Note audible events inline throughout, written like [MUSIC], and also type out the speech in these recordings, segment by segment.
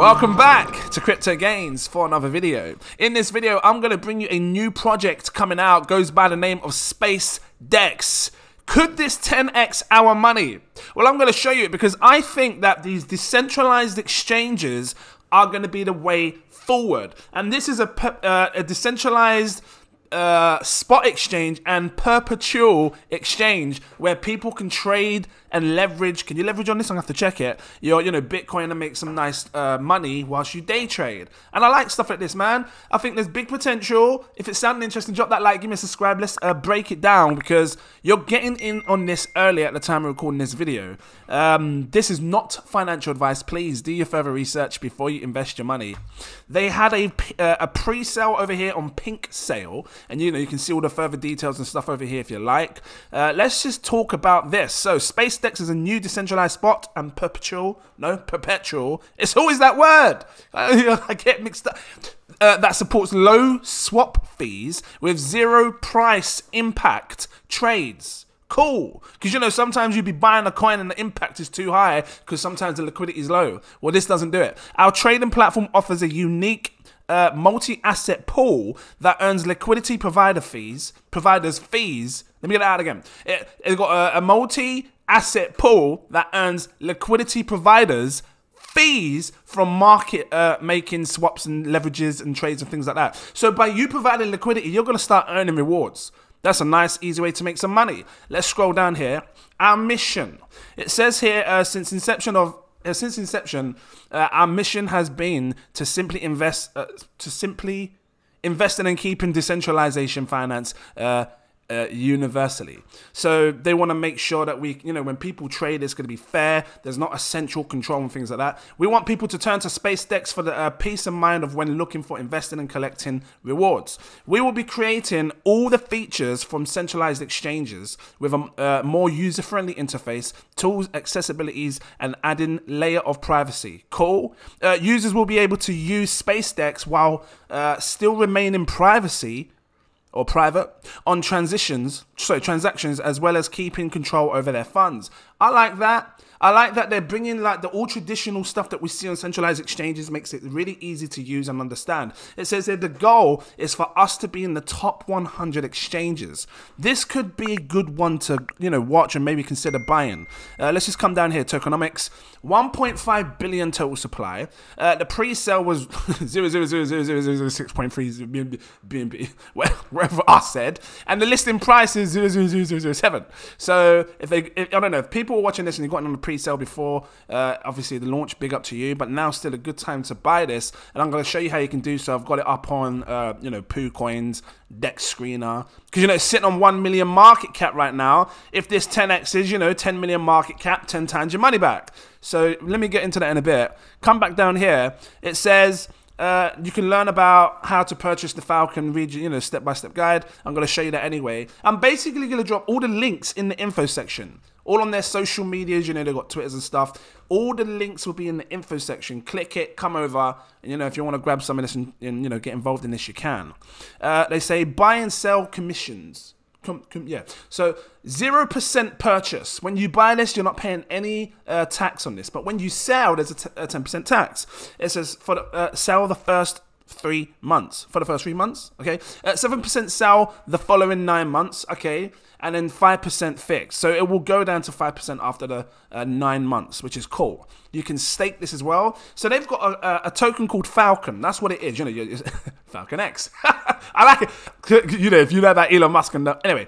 Welcome back to Crypto Gains for another video. In this video, I'm going to bring you a new project coming out, goes by the name of Space Dex. Could this 10x our money? Well, I'm going to show you it because I think that these decentralized exchanges are going to be the way forward. And this is a, uh, a decentralized uh, spot exchange and perpetual exchange where people can trade and leverage. Can you leverage on this? I'm gonna have to check it. Your, you know, Bitcoin and make some nice uh, money whilst you day trade. And I like stuff like this, man. I think there's big potential. If it's sounding interesting, drop that like, give me a subscribe. Let's uh, break it down because you're getting in on this early at the time of recording this video. Um, this is not financial advice. Please do your further research before you invest your money. They had a uh, a pre-sale over here on Pink Sale and you know, you can see all the further details and stuff over here if you like. Uh, let's just talk about this. So SpaceX is a new decentralized spot and perpetual, no, perpetual. It's always that word. [LAUGHS] I get mixed up. Uh, that supports low swap fees with zero price impact trades cool. Because, you know, sometimes you'd be buying a coin and the impact is too high because sometimes the liquidity is low. Well, this doesn't do it. Our trading platform offers a unique uh, multi-asset pool that earns liquidity provider fees, providers fees. Let me get that out again. It, has got a, a multi-asset pool that earns liquidity providers fees from market uh, making swaps and leverages and trades and things like that. So by you providing liquidity, you're going to start earning rewards. That's a nice, easy way to make some money. Let's scroll down here. Our mission. It says here, uh, since inception of uh, since inception, uh, our mission has been to simply invest, uh, to simply invest in and keep in decentralization finance, uh, uh, universally. So they want to make sure that we, you know, when people trade, it's going to be fair. There's not a central control and things like that. We want people to turn to space for the uh, peace of mind of when looking for investing and collecting rewards. We will be creating all the features from centralized exchanges with a uh, more user-friendly interface, tools, accessibilities, and adding layer of privacy. Cool. Uh, users will be able to use space decks while uh, still remaining privacy or private on transitions, sorry, transactions as well as keeping control over their funds. I like that. I like that they're bringing like the all traditional stuff that we see on centralized exchanges makes it really easy to use and understand. It says that the goal is for us to be in the top 100 exchanges. This could be a good one to you know watch and maybe consider buying. Uh, let's just come down here, tokenomics. 1.5 billion total supply. Uh, the pre-sale was 0.00006.3 BNB, wherever I said, and the listing price is zero zero zero zero zero seven. So if they, if, I don't know, if people are watching this and they've gotten on the pre pre-sale before. Uh, obviously, the launch, big up to you. But now, still a good time to buy this, and I'm going to show you how you can do so. I've got it up on uh, you know poo coins, Dex Screener, because you know it's sitting on one million market cap right now. If this 10x is you know 10 million market cap, 10 times your money back. So let me get into that in a bit. Come back down here. It says. Uh, you can learn about how to purchase the Falcon region, you know, step by step guide. I'm going to show you that anyway. I'm basically going to drop all the links in the info section all on their social medias. You know, they've got Twitters and stuff. All the links will be in the info section. Click it, come over. And, you know, if you want to grab some of this and, and you know, get involved in this, you can. Uh, they say buy and sell commissions. Com com yeah. So 0% purchase. When you buy this, you're not paying any uh, tax on this. But when you sell, there's a, 10% tax. It says for the, uh, sell the first three months. For the first three months, okay? at 7% sell the following nine months, okay? And then 5% fixed. So it will go down to 5% after the uh, nine months, which is cool. You can stake this as well. So they've got a, a, a token called Falcon. That's what it is. You know, [LAUGHS] Falcon X. [LAUGHS] I like it. [LAUGHS] You know, if you know that Elon Musk and the, anyway,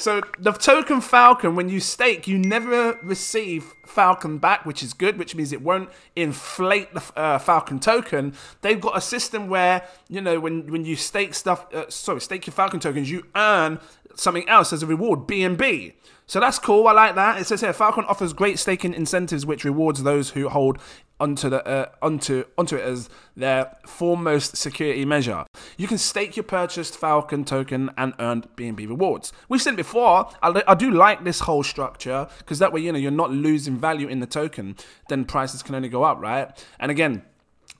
so the token Falcon, when you stake, you never receive Falcon back, which is good, which means it won't inflate the uh, Falcon token. They've got a system where you know when when you stake stuff, uh, sorry, stake your Falcon tokens, you earn something else as a reward, BNB. So that's cool. I like that. It says here Falcon offers great staking incentives, which rewards those who hold onto, the, uh, onto, onto it as their foremost security measure. You can stake your purchased Falcon token and earn BNB rewards. We've seen before, I, I do like this whole structure because that way, you know, you're not losing value in the token, then prices can only go up, right? And again,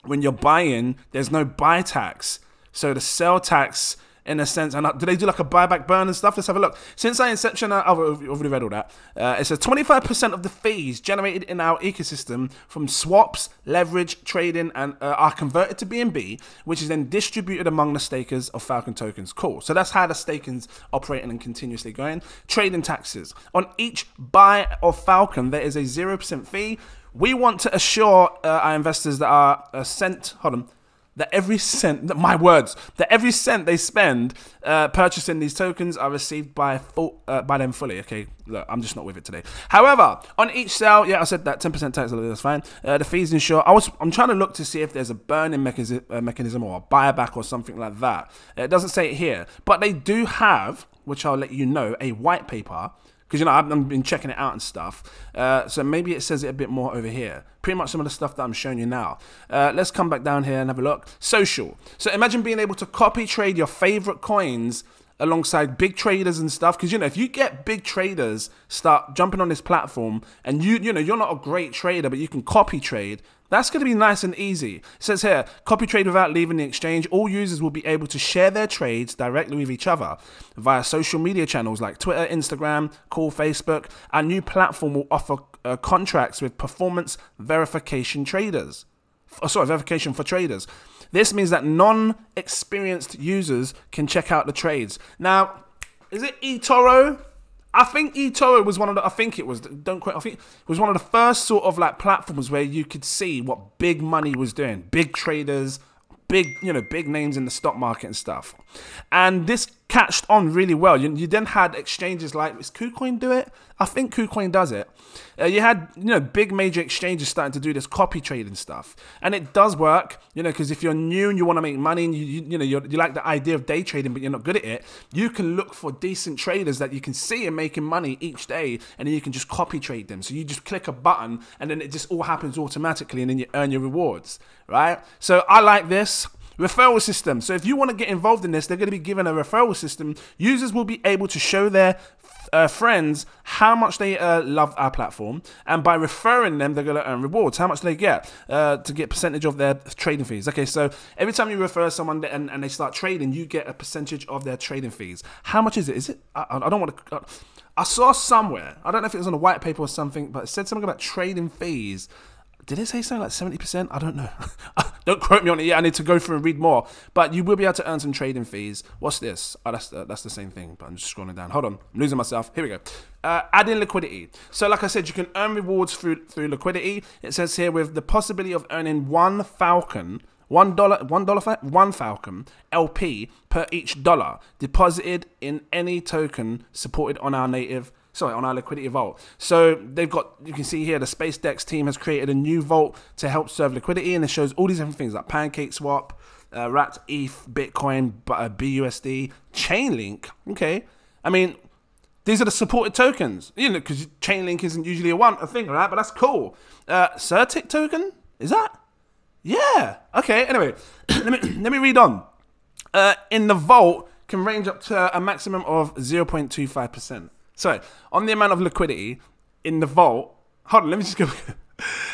when you're buying, there's no buy tax. So the sell tax in a sense. And do they do like a buyback burn and stuff? Let's have a look. Since our inception, I've already read all that. Uh, it says 25% of the fees generated in our ecosystem from swaps, leverage, trading, and uh, are converted to BNB, which is then distributed among the stakers of Falcon tokens. Cool. So that's how the staking's operating and continuously going. Trading taxes. On each buy of Falcon, there is a 0% fee. We want to assure uh, our investors that are uh, sent, hold on, that every cent, that my words, that every cent they spend uh, purchasing these tokens are received by full, uh, by them fully. Okay, look, I'm just not with it today. However, on each sale, yeah, I said that 10% tax, that's fine. Uh, the fees ensure. I was, I'm trying to look to see if there's a burning mechanism, uh, mechanism or a buyback or something like that. It doesn't say it here, but they do have, which I'll let you know, a white paper because you know I've, I've, been checking it out and stuff. Uh, so maybe it says it a bit more over here. Pretty much some of the stuff that I'm showing you now. Uh, let's come back down here and have a look. Social. So imagine being able to copy trade your favorite coins alongside big traders and stuff. Because you know, if you get big traders start jumping on this platform, and you you know you're not a great trader, but you can copy trade. That's going to be nice and easy. It says here, copy trade without leaving the exchange. All users will be able to share their trades directly with each other via social media channels like Twitter, Instagram, Call, Facebook. Our new platform will offer uh, contracts with performance verification traders. Oh, sorry, verification for traders. This means that non-experienced users can check out the trades. Now, is it eToro? I think eToro was one of the, I think it was, don't quote, I think it was one of the first sort of like platforms where you could see what big money was doing. Big traders, big, you know, big names in the stock market and stuff. And this catched on really well. You, you then had exchanges like, is KuCoin do it? I think KuCoin does it. Uh, you had, you know, big major exchanges starting to do this copy trading stuff. And it does work, you know, because if you're new and you want to make money and you, you, you know, you like the idea of day trading, but you're not good at it, you can look for decent traders that you can see are making money each day and then you can just copy trade them. So you just click a button and then it just all happens automatically and then you earn your rewards, right? So I like this. Referral system. So if you want to get involved in this, they're going to be given a referral system. Users will be able to show their uh, friends how much they uh, love our platform, and by referring them, they're going to earn rewards. How much do they get uh, to get percentage of their trading fees? Okay, so every time you refer someone and, and they start trading, you get a percentage of their trading fees. How much is it? Is it? I, I don't want to. I saw somewhere. I don't know if it was on a white paper or something, but it said something about trading fees did it say something like 70%? I don't know. [LAUGHS] don't quote me on it yet. I need to go through and read more. But you will be able to earn some trading fees. What's this? Oh, that's the, that's the same thing, but I'm just scrolling down. Hold on, I'm losing myself. Here we go. Uh, add in liquidity. So, like I said, you can earn rewards through through liquidity. It says here with the possibility of earning one falcon. One dollar, one dollar, one falcon LP per each dollar deposited in any token supported on our native sorry, on our liquidity vault. So they've got, you can see here, the SpaceX team has created a new vault to help serve liquidity, and it shows all these different things like Pancake Swap, uh, RAT, ETH, Bitcoin, BUSD, uh, Chainlink. Okay, I mean, these are the supported tokens, you know, because Chainlink isn't usually a one a thing, right? But that's cool. Uh, Certic token is that? Yeah. Okay. Anyway, [CLEARS THROAT] let me [CLEARS THROAT] let me read on. Uh, in the vault can range up to a maximum of 0.25 percent. So, on the amount of liquidity in the vault, hold on, let me just go.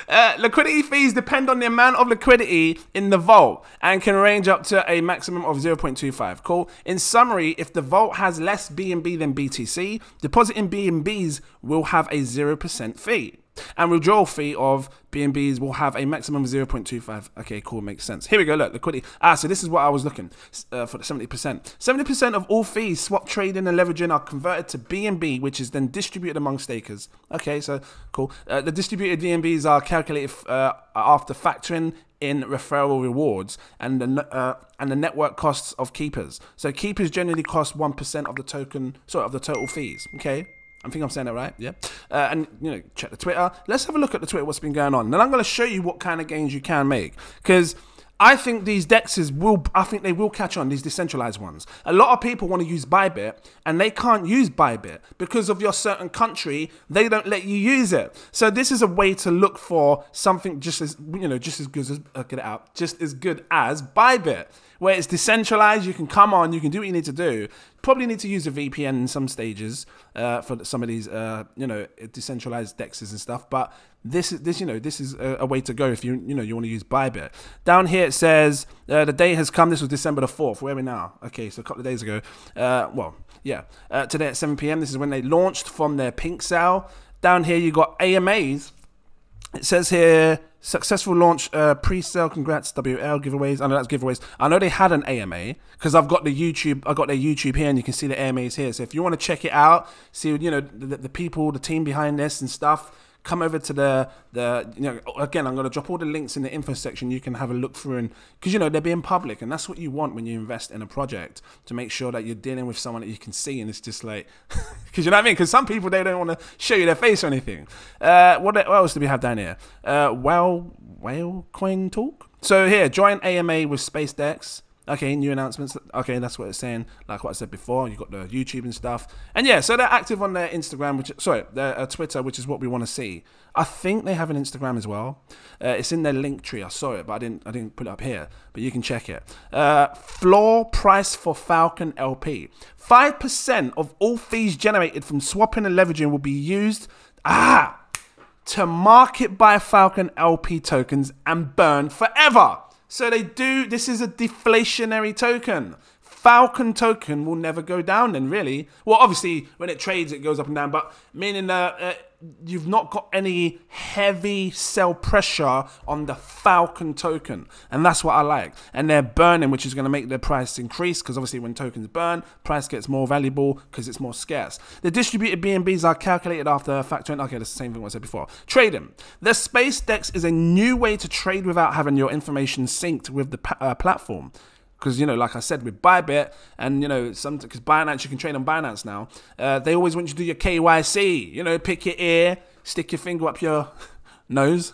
Uh, liquidity fees depend on the amount of liquidity in the vault and can range up to a maximum of 0.25. Cool. In summary, if the vault has less BNB than BTC, depositing BNBs will have a 0% fee. And withdrawal fee of BNBs will have a maximum of 0.25. Okay, cool, makes sense. Here we go, look, liquidity. Ah, so this is what I was looking uh, for the 70%. 70% of all fees, swap trading and leveraging are converted to BNB, which is then distributed among stakers. Okay, so cool. Uh, the distributed BNBs are calculated uh, after factoring in referral rewards and the uh, and the network costs of keepers. So keepers generally cost one percent of the token, sorry, of the total fees. Okay, I think I'm saying that right. Yeah. Uh, and you know, check the Twitter. Let's have a look at the Twitter. What's been going on? Then I'm going to show you what kind of gains you can make because. I think these dexes will, I think they will catch on, these decentralized ones. A lot of people want to use Bybit and they can't use Bybit because of your certain country, they don't let you use it. So this is a way to look for something just as, you know, just as good as, uh, get it out, just as good as Bybit where it's decentralized. You can come on, you can do what you need to do. Probably need to use a VPN in some stages uh, for some of these, uh, you know, decentralized dexes and stuff. But this is this, you know, this is a, a way to go if you, you know, you want to use Bybit. Down here it says uh, the day has come. This was December the fourth. Where are we now? Okay, so a couple of days ago. Uh, well, yeah, uh, today at 7 p.m. This is when they launched from their pink cell. Down here you got AMAs. It says here Successful launch uh, pre-sale. Congrats, WL giveaways. I know that's giveaways. I know they had an AMA because I've got the YouTube. I got their YouTube here, and you can see the AMAs here. So if you want to check it out, see you know the, the people, the team behind this and stuff come over to the the you know again i'm going to drop all the links in the info section you can have a look through and because you know they're being public and that's what you want when you invest in a project to make sure that you're dealing with someone that you can see and it's just like because [LAUGHS] you know what i mean because some people they don't want to show you their face or anything uh, what, what, else do we have down here uh, well whale coin talk so here join ama with spacedex Okay, new announcements. Okay, that's what it's saying. Like what I said before, you've got the YouTube and stuff. And yeah, so they're active on their Instagram, which sorry, their uh, Twitter, which is what we want to see. I think they have an Instagram as well. Uh, it's in their link tree. I saw it, but I didn't. I didn't put it up here. But you can check it. Uh, floor price for Falcon LP: five percent of all fees generated from swapping and leveraging will be used. Ah. To market buy Falcon LP tokens and burn forever. So they do, this is a deflationary token. Falcon token will never go down then, really. Well, obviously, when it trades, it goes up and down, but meaning that uh, you've not got any heavy sell pressure on the Falcon token. And that's what I like. And they're burning, which is going to make their price increase because obviously when tokens burn, price gets more valuable because it's more scarce. The distributed BNBs are calculated after factoring. Okay, that's the same thing I said before. Trading. The Space Dex is a new way to trade without having your information synced with the uh, platform because you know, like I said, with Bybit and you know, some because Binance you can trade on Binance now. Uh, they always want you to do your KYC. You know, pick your ear, stick your finger up your [LAUGHS] nose.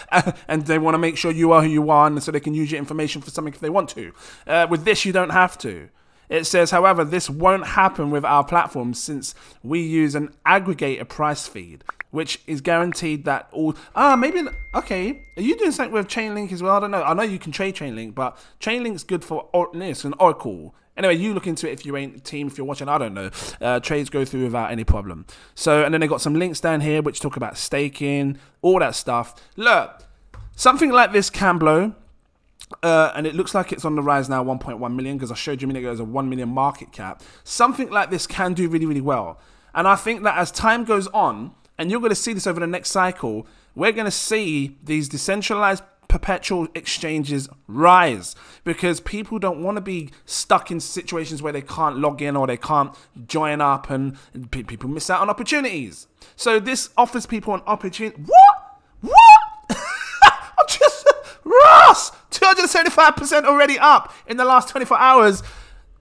[LAUGHS] and they want to make sure you are who you are, and so they can use your information for something if they want to. Uh, with this, you don't have to. It says, however, this won't happen with our platform since we use an aggregator price feed, which is guaranteed that all. Ah, maybe. Okay. Are you doing something with Chainlink as well? I don't know. I know you can trade Chainlink, but Chainlink's good for or- this and Oracle. Anyway, you look into it if you ain't team, if you're watching, I don't know. Uh, trades go through without any problem. So, and then they got some links down here which talk about staking, all that stuff. Look, something like this can blow. Uh, and it looks like it's on the rise now 1.1 million because I showed you a minute ago as a 1 million market cap. Something like this can do really, really well. And I think that as time goes on, and you're going to see this over the next cycle, we're going to see these decentralized perpetual exchanges rise because people don't want to be stuck in situations where they can't log in or they can't join up and people miss out on opportunities. So this offers people an opportunity. What? Ross, 275% already up in the last 24 hours.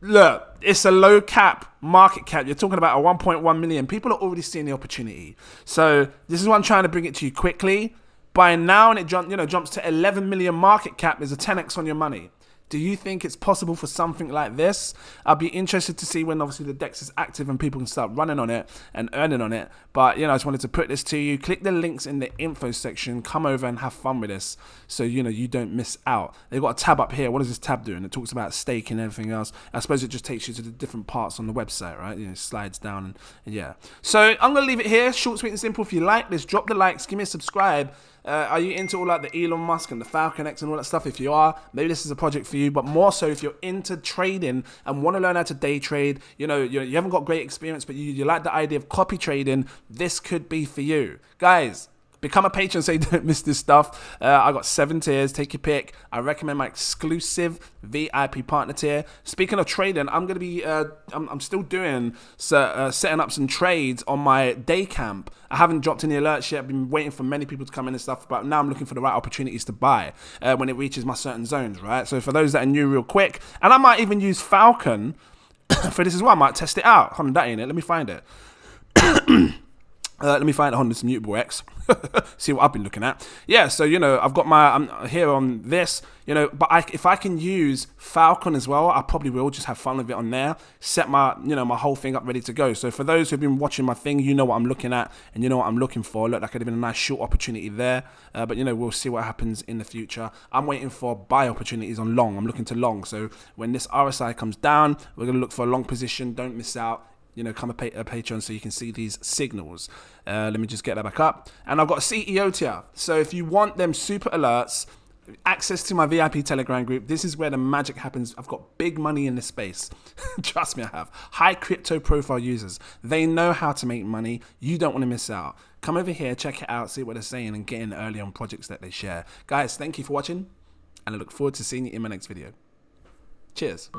Look, it's a low cap market cap. You're talking about a 1.1 million. People are already seeing the opportunity. So this is why I'm trying to bring it to you quickly. By now, and it jump, you know jumps to 11 million market cap is a 10x on your money. Do you think it's possible for something like this? i would be interested to see when obviously the Dex is active and people can start running on it and earning on it. But you know, I just wanted to put this to you. Click the links in the info section. Come over and have fun with this, so you know you don't miss out. They've got a tab up here. What is this tab doing? it talks about staking and everything else. I suppose it just takes you to the different parts on the website, right? You know, slides down and, and yeah. So I'm gonna leave it here. Short, sweet, and simple. If you like this, drop the likes, give me a subscribe. Uh, are you into all like the Elon Musk and the Falcon X and all that stuff? If you are, maybe this is a project for you. But more so, if you're into trading and want to learn how to day trade, you know, you, you haven't got great experience, but you, you like the idea of copy trading, this could be for you, guys. Become a patron so you [LAUGHS] don't miss this stuff. Uh, I got seven tiers. Take your pick. I recommend my exclusive VIP partner tier. Speaking of trading, I'm gonna be. Uh, I'm, I'm, still doing so, uh, setting up some trades on my day camp. I haven't dropped any alerts yet. I've been waiting for many people to come in and stuff, but now I'm looking for the right opportunities to buy uh, when it reaches my certain zones, right? So for those that are new, real quick, and I might even use Falcon [COUGHS] for this as well. I might test it out. Hold on, that ain't it. Let me find it. [COUGHS] Uh, let me find it on this mutable X. [LAUGHS] See what I've been looking at. Yeah, so you know I've got my I'm here on this. You know, but I, if I can use Falcon as well, I probably will just have fun with it on there. Set my you know my whole thing up ready to go. So for those who've been watching my thing, you know what I'm looking at and you know what I'm looking for. Look, that could have been a nice short opportunity there. Uh, but you know we'll see what happens in the future. I'm waiting for buy opportunities on long. I'm looking to long. So when this RSI comes down, we're gonna look for a long position. Don't miss out you know, come a, pa- a patron so you can see these signals. Uh, let me just get that back up. And I've got a CEO tier. So if you want them super alerts, access to my VIP Telegram group. This is where the magic happens. I've got big money in this space. [LAUGHS] Trust me, I have. High crypto profile users. They know how to make money. You don't want to miss out. Come over here, check it out, see what they're saying, and get in early on projects that they share. Guys, thank you for watching, and I look forward to seeing you in my next video. Cheers.